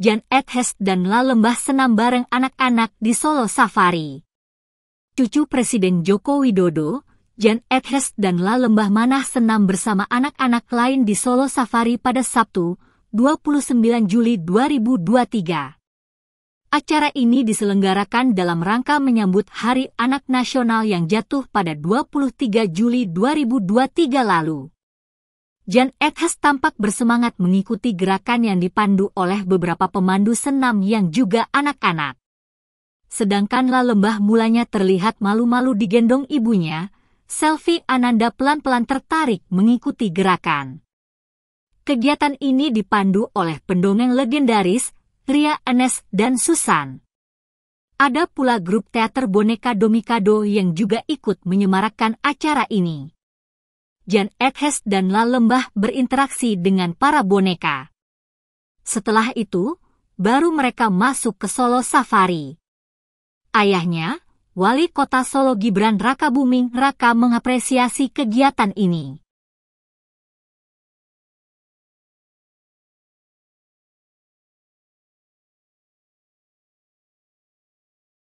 Jan Edhes dan La Lembah senam bareng anak-anak di Solo Safari. Cucu Presiden Joko Widodo, Jan Edhes dan La Lembah Manah senam bersama anak-anak lain di Solo Safari pada Sabtu, 29 Juli 2023. Acara ini diselenggarakan dalam rangka menyambut Hari Anak Nasional yang jatuh pada 23 Juli 2023 lalu. Jan Ekhas tampak bersemangat mengikuti gerakan yang dipandu oleh beberapa pemandu senam yang juga anak-anak. Sedangkan La Lembah mulanya terlihat malu-malu digendong ibunya, Selfie Ananda pelan-pelan tertarik mengikuti gerakan. Kegiatan ini dipandu oleh pendongeng legendaris Ria Enes dan Susan. Ada pula grup teater boneka Domikado yang juga ikut menyemarakan acara ini. Jan Edhes dan Lalembah berinteraksi dengan para boneka. Setelah itu, baru mereka masuk ke Solo Safari. Ayahnya, Wali Kota Solo Gibran Raka Buming Raka mengapresiasi kegiatan ini.